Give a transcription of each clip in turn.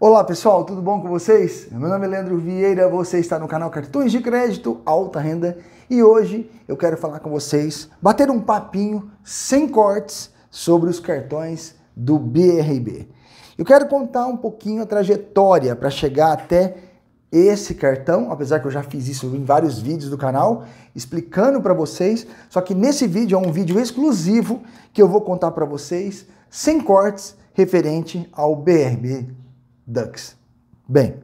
Olá pessoal, tudo bom com vocês? Meu nome é Leandro Vieira, você está no canal Cartões de Crédito Alta Renda e hoje eu quero falar com vocês, bater um papinho sem cortes sobre os cartões do BRB. Eu quero contar um pouquinho a trajetória para chegar até esse cartão, apesar que eu já fiz isso em vários vídeos do canal, explicando para vocês, só que nesse vídeo é um vídeo exclusivo que eu vou contar para vocês sem cortes referente ao BRB Ducks. Bem,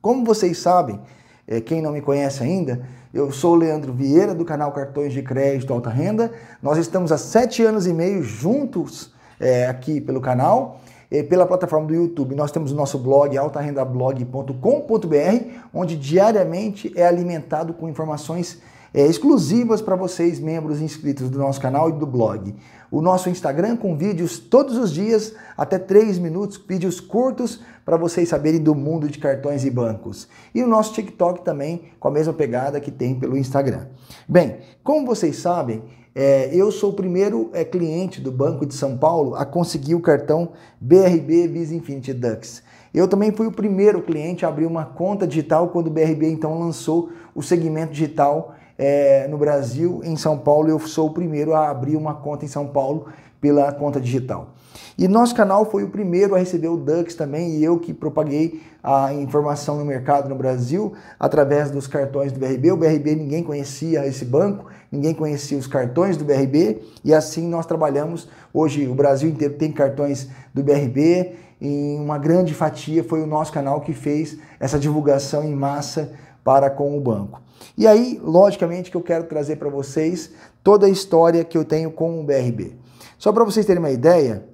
como vocês sabem, eh, quem não me conhece ainda, eu sou o Leandro Vieira, do canal Cartões de Crédito Alta Renda. Nós estamos há sete anos e meio juntos é, aqui pelo canal, e pela plataforma do YouTube. Nós temos o nosso blog, altarendablog.com.br, onde diariamente é alimentado com informações é, exclusivas para vocês, membros inscritos do nosso canal e do blog. O nosso Instagram com vídeos todos os dias, até 3 minutos, vídeos curtos para vocês saberem do mundo de cartões e bancos. E o nosso TikTok também, com a mesma pegada que tem pelo Instagram. Bem, como vocês sabem, é, eu sou o primeiro é, cliente do Banco de São Paulo a conseguir o cartão BRB Visa Infinity Dux. Eu também fui o primeiro cliente a abrir uma conta digital quando o BRB então lançou o segmento digital é, no Brasil, em São Paulo, eu sou o primeiro a abrir uma conta em São Paulo pela conta digital. E nosso canal foi o primeiro a receber o Dux também, e eu que propaguei a informação no mercado no Brasil através dos cartões do BRB. O BRB ninguém conhecia esse banco, ninguém conhecia os cartões do BRB, e assim nós trabalhamos. Hoje o Brasil inteiro tem cartões do BRB, e uma grande fatia foi o nosso canal que fez essa divulgação em massa para com o banco. E aí, logicamente, que eu quero trazer para vocês toda a história que eu tenho com o BRB. Só para vocês terem uma ideia,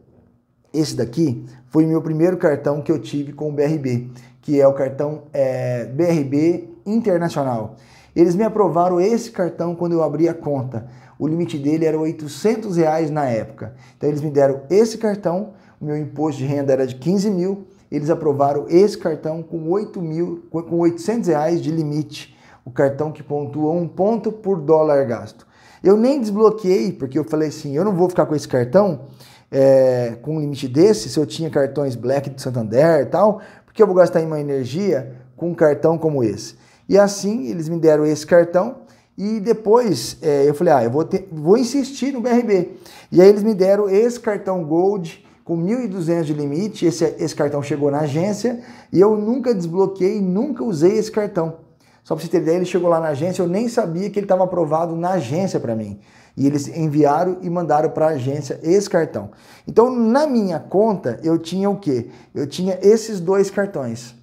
esse daqui foi o meu primeiro cartão que eu tive com o BRB, que é o cartão é, BRB Internacional. Eles me aprovaram esse cartão quando eu abri a conta. O limite dele era 800 reais na época. Então eles me deram esse cartão, o meu imposto de renda era de 15 mil, eles aprovaram esse cartão com, 8 mil, com 800 reais de limite, o cartão que pontua um ponto por dólar gasto. Eu nem desbloqueei, porque eu falei assim, eu não vou ficar com esse cartão é, com um limite desse, se eu tinha cartões Black do Santander e tal, porque eu vou gastar em uma energia com um cartão como esse. E assim, eles me deram esse cartão, e depois é, eu falei, ah, eu vou, ter, vou insistir no BRB. E aí eles me deram esse cartão Gold, com 1.200 de limite, esse, esse cartão chegou na agência e eu nunca desbloqueei, nunca usei esse cartão. Só para você ter ideia, ele chegou lá na agência, eu nem sabia que ele estava aprovado na agência para mim. E eles enviaram e mandaram para a agência esse cartão. Então, na minha conta, eu tinha o quê? Eu tinha esses dois cartões.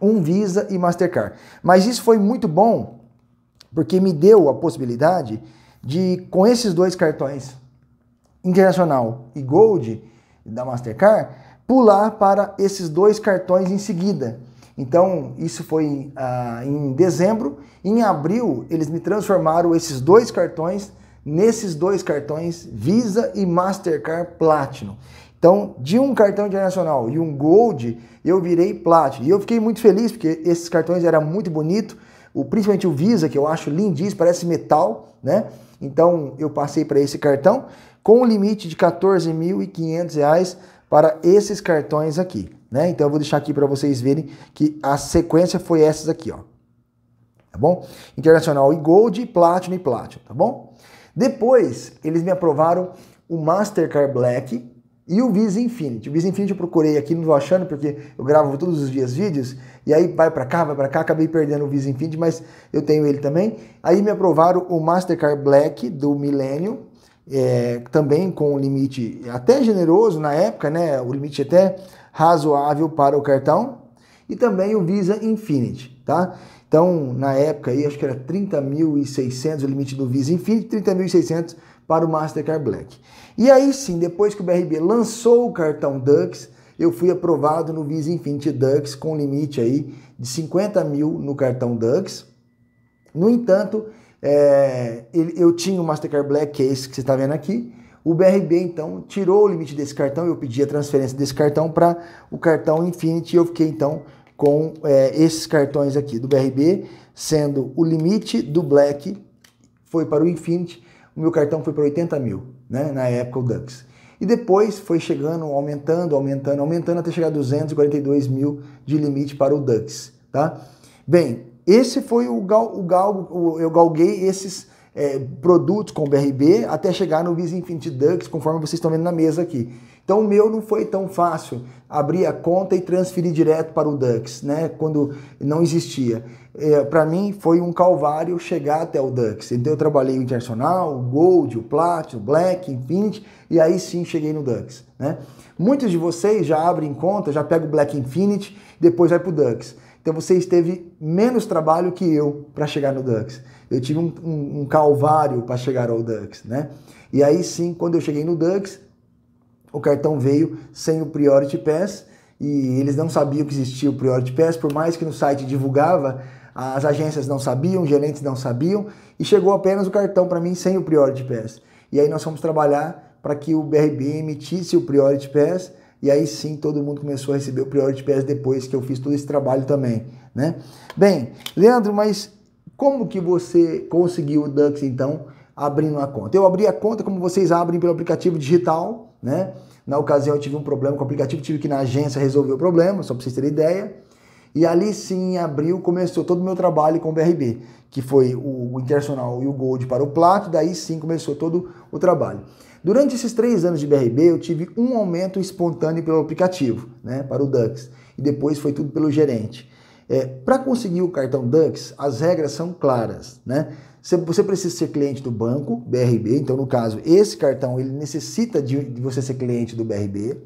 Um Visa e Mastercard. Mas isso foi muito bom, porque me deu a possibilidade de, com esses dois cartões, Internacional e Gold, da Mastercard, pular para esses dois cartões em seguida. Então, isso foi ah, em dezembro. Em abril, eles me transformaram esses dois cartões nesses dois cartões Visa e Mastercard Platinum. Então, de um cartão internacional e um Gold, eu virei Platinum. E eu fiquei muito feliz porque esses cartões eram muito bonitos, o, principalmente o Visa, que eu acho lindíssimo, parece metal, né? Então eu passei para esse cartão com o um limite de R$14.500 para esses cartões aqui, né? Então eu vou deixar aqui para vocês verem que a sequência foi essas aqui, ó. Tá bom? Internacional e Gold, Platinum e Platinum, tá bom? Depois, eles me aprovaram o Mastercard Black, e o Visa Infinity. O Visa Infinity eu procurei aqui, não vou achando, porque eu gravo todos os dias vídeos, e aí vai para cá, vai para cá, acabei perdendo o Visa Infinity, mas eu tenho ele também. Aí me aprovaram o Mastercard Black do Millennium, é, também com um limite até generoso na época, né? O limite até razoável para o cartão. E também o Visa Infinity, tá? Então, na época aí, acho que era 30.600 o limite do Visa Infinity, 30.600 para o Mastercard Black. E aí sim, depois que o BRB lançou o cartão Dux, eu fui aprovado no Visa Infinity Dux com limite aí de 50 mil no cartão Dux. No entanto, é, eu tinha o Mastercard Black, que é esse que você está vendo aqui. O BRB então tirou o limite desse cartão, eu pedi a transferência desse cartão para o cartão Infinity e eu fiquei então com é, esses cartões aqui do BRB, sendo o limite do Black foi para o Infinity o meu cartão foi para 80 mil, né? Na época, o Dux. E depois foi chegando, aumentando, aumentando, aumentando até chegar a 242 mil de limite para o Dux, tá? Bem, esse foi o, gal, gal, eu galguei esses é, produtos com BRB até chegar no Visa Infinity Dux, conforme vocês estão vendo na mesa aqui. Então o meu não foi tão fácil abrir a conta e transferir direto para o Dux, né? Quando não existia. É, para mim foi um calvário chegar até o Dux. Então eu trabalhei o Internacional, o Gold, o Platinum, o Black, Infinity e aí sim cheguei no Dux, né? Muitos de vocês já abrem conta, já pegam o Black Infinity, depois vai para o Dux. Então vocês teve menos trabalho que eu para chegar no Dux. Eu tive um, um, um calvário para chegar ao Dux, né? E aí sim, quando eu cheguei no Dux, o cartão veio sem o Priority Pass e eles não sabiam que existia o Priority Pass, por mais que no site divulgava, as agências não sabiam, gerentes não sabiam, e chegou apenas o cartão para mim sem o Priority Pass. E aí nós fomos trabalhar para que o BRB emitisse o Priority Pass, e aí sim todo mundo começou a receber o Priority Pass depois que eu fiz todo esse trabalho também, né? Bem, Leandro, mas como que você conseguiu o Dux então abrindo a conta? Eu abri a conta como vocês abrem pelo aplicativo digital, né? Na ocasião eu tive um problema com o aplicativo, tive que ir na agência resolver o problema, só para vocês terem ideia. E ali sim, em abril, começou todo o meu trabalho com o BRB, que foi o Internacional e o Gold para o Plato, daí sim começou todo o trabalho. Durante esses três anos de BRB, eu tive um aumento espontâneo pelo aplicativo, né, para o Dux, e depois foi tudo pelo gerente. É, para conseguir o cartão Dux, as regras são claras, né? Você precisa ser cliente do banco, BRB. Então, no caso, esse cartão ele necessita de, de você ser cliente do BRB.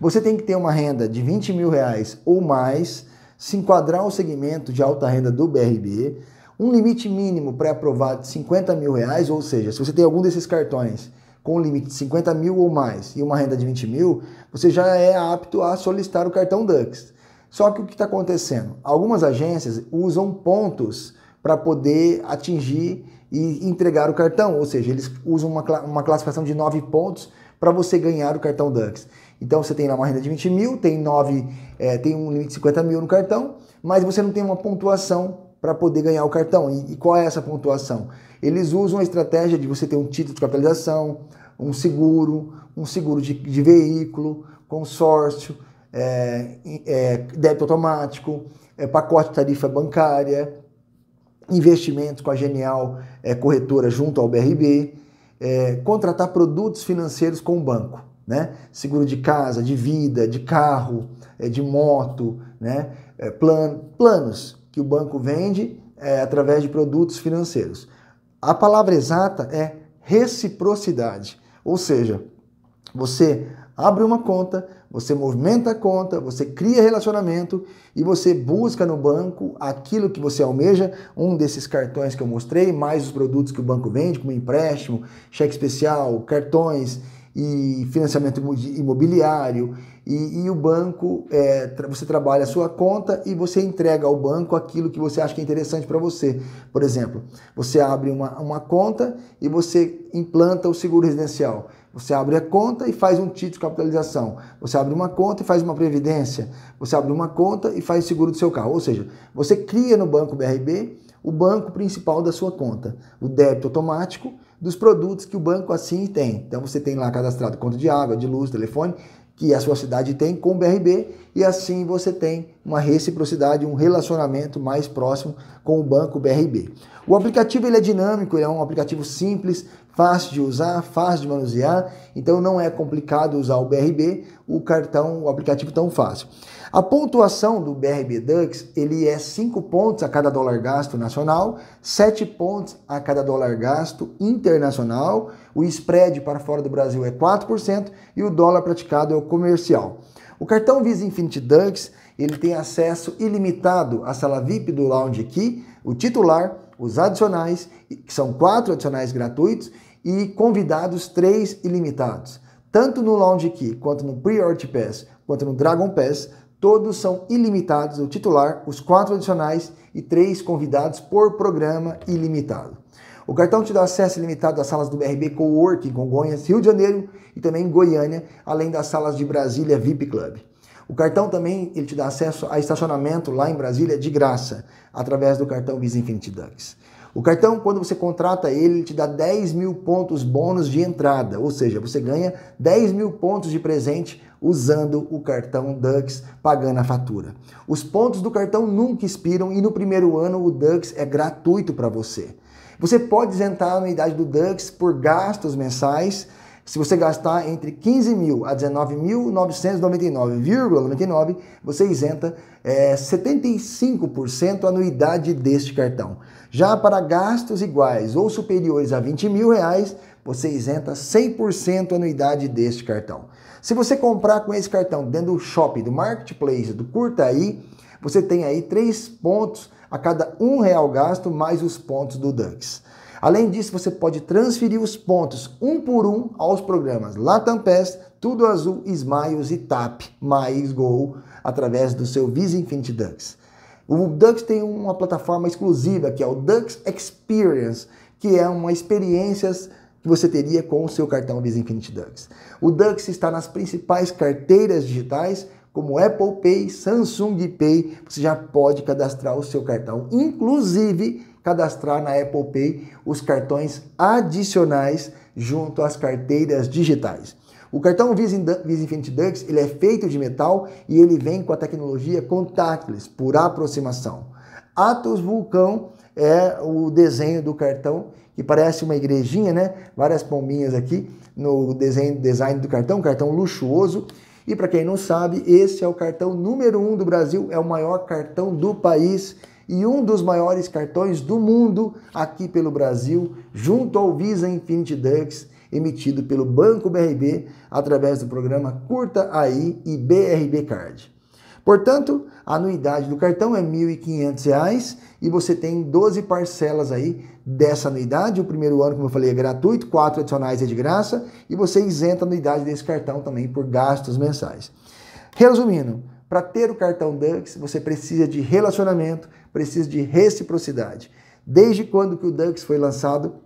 Você tem que ter uma renda de 20 mil reais ou mais, se enquadrar no segmento de alta renda do BRB, um limite mínimo pré-aprovado de 50 mil reais, ou seja, se você tem algum desses cartões com um limite de 50 mil ou mais e uma renda de 20 mil, você já é apto a solicitar o cartão Dux. Só que o que está acontecendo? Algumas agências usam pontos para poder atingir e entregar o cartão, ou seja, eles usam uma, uma classificação de 9 pontos para você ganhar o cartão Dunks. Então você tem lá uma renda de 20 mil, tem 9, é, tem um limite de 50 mil no cartão, mas você não tem uma pontuação para poder ganhar o cartão. E, e, qual é essa pontuação? Eles usam a estratégia de você ter um título de capitalização, um seguro, um seguro de, de veículo, consórcio, é, é, débito automático, é, pacote de tarifa bancária, investimentos com a Genial é, Corretora junto ao BRB, é, contratar produtos financeiros com o banco, né? Seguro de casa, de vida, de carro, é, de moto, né? É, plan, planos que o banco vende é, através de produtos financeiros. A palavra exata é reciprocidade, ou seja, você abre uma conta você movimenta a conta, você cria relacionamento e você busca no banco aquilo que você almeja, um desses cartões que eu mostrei, mais os produtos que o banco vende, como empréstimo, cheque especial, cartões e financiamento imobiliário, e, e o banco, é, você trabalha a sua conta e você entrega ao banco aquilo que você acha que é interessante para você. Por exemplo, você abre uma, uma conta e você implanta o seguro residencial. Você abre a conta e faz um título de capitalização. Você abre uma conta e faz uma previdência. Você abre uma conta e faz seguro do seu carro. Ou seja, você cria no banco BRB o banco principal da sua conta, o débito automático dos produtos que o banco assim tem. Então você tem lá cadastrado conta de água, de luz, telefone, que a sua cidade tem com o BRB e assim você tem uma reciprocidade, um relacionamento mais próximo com o banco BRB. O aplicativo ele é dinâmico, ele é um aplicativo simples, fácil de usar, fácil de manusear, então não é complicado usar o BRB, o cartão, o aplicativo tão fácil. A pontuação do BRB Dux, ele é 5 pontos a cada dólar gasto nacional, 7 pontos a cada dólar gasto internacional, o spread para fora do Brasil é 4% e o dólar praticado é o comercial. O cartão Visa Infinity Dux, ele tem acesso ilimitado à sala VIP do Lounge Key, o titular, os adicionais, que são quatro adicionais gratuitos, e convidados 3 ilimitados. Tanto no Lounge Key, quanto no Priority Pass, quanto no Dragon Pass, todos são ilimitados, o titular, os quatro adicionais e três convidados por programa ilimitado. O cartão te dá acesso ilimitado às salas do BRB Coworking, Congonhas, Rio de Janeiro e também Goiânia, além das salas de Brasília VIP Club. O cartão também ele te dá acesso a estacionamento lá em Brasília de graça, através do cartão Visa Infinity Ducks. O cartão, quando você contrata ele, ele te dá 10 mil pontos bônus de entrada, ou seja, você ganha 10 mil pontos de presente usando o cartão Dux, pagando a fatura. Os pontos do cartão nunca expiram e no primeiro ano o Dux é gratuito para você. Você pode isentar a anuidade do Dux por gastos mensais se você gastar entre 15 mil a 19.999,99, você isenta é, 75% anuidade deste cartão. Já para gastos iguais ou superiores a 20 mil reais, você isenta 100% anuidade deste cartão. Se você comprar com esse cartão dentro do shopping, do marketplace, do Curtaí, você tem aí 3 pontos a cada um real gasto mais os pontos do Dax. Além disso, você pode transferir os pontos um por um aos programas Latam Tudo Azul, Smiles e TAP, mais Gol, através do seu Visa Infinity Ducks. O Ducks tem uma plataforma exclusiva que é o Ducks Experience, que é uma experiência que você teria com o seu cartão Visa Infinity Ducks. O Ducks está nas principais carteiras digitais como Apple Pay, Samsung Pay, você já pode cadastrar o seu cartão, inclusive cadastrar na Apple Pay os cartões adicionais junto às carteiras digitais. O cartão Visa, Infinity Dux ele é feito de metal e ele vem com a tecnologia contactless, por aproximação. Atos Vulcão é o desenho do cartão, que parece uma igrejinha, né? Várias palminhas aqui no desenho, design do cartão, cartão luxuoso. E para quem não sabe, esse é o cartão número um do Brasil, é o maior cartão do país e um dos maiores cartões do mundo aqui pelo Brasil, junto ao Visa Infinity Ducks, emitido pelo Banco BRB através do programa Curta aí e BRB Card. Portanto, a anuidade do cartão é R$ 1.500 e você tem 12 parcelas aí dessa anuidade. O primeiro ano, como eu falei, é gratuito, quatro adicionais é de graça e você isenta a anuidade desse cartão também por gastos mensais. Resumindo, para ter o cartão Dunks, você precisa de relacionamento, precisa de reciprocidade. Desde quando que o Dunks foi lançado,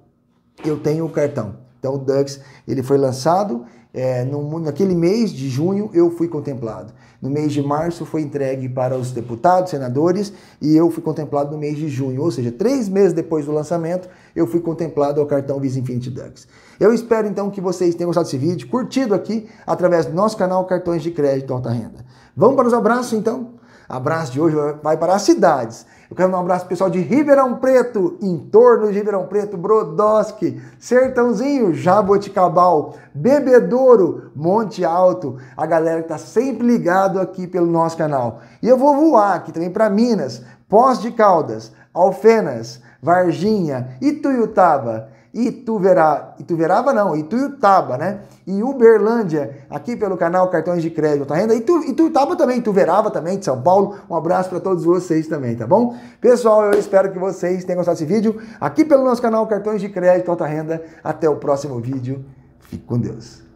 eu tenho o cartão. Então o Dunks ele foi lançado é, no, naquele mês de junho eu fui contemplado. No mês de março foi entregue para os deputados, senadores, e eu fui contemplado no mês de junho. Ou seja, três meses depois do lançamento, eu fui contemplado ao cartão Visa Infinity Ducks. Eu espero então que vocês tenham gostado desse vídeo, curtido aqui através do nosso canal Cartões de Crédito Alta Renda. Vamos para os abraços então? Abraço de hoje vai para as cidades. Eu quero dar um abraço pessoal de Ribeirão Preto, em torno de Ribeirão Preto, Brodowski, Sertãozinho, Jaboticabal, Bebedouro, Monte Alto, a galera que tá sempre ligado aqui pelo nosso canal. E eu vou voar aqui também para Minas, Pós de Caldas, Alfenas, Varginha, e Tuiutaba. Ituverá, Ituverava não, Ituiutaba, né? E Uberlândia, aqui pelo canal Cartões de Crédito, tá renda? Itu, Ituiutaba também, Ituverava também, de São Paulo. Um abraço para todos vocês também, tá bom? Pessoal, eu espero que vocês tenham gostado desse vídeo. Aqui pelo nosso canal Cartões de Crédito Alta Renda. Até o próximo vídeo. Fique com Deus.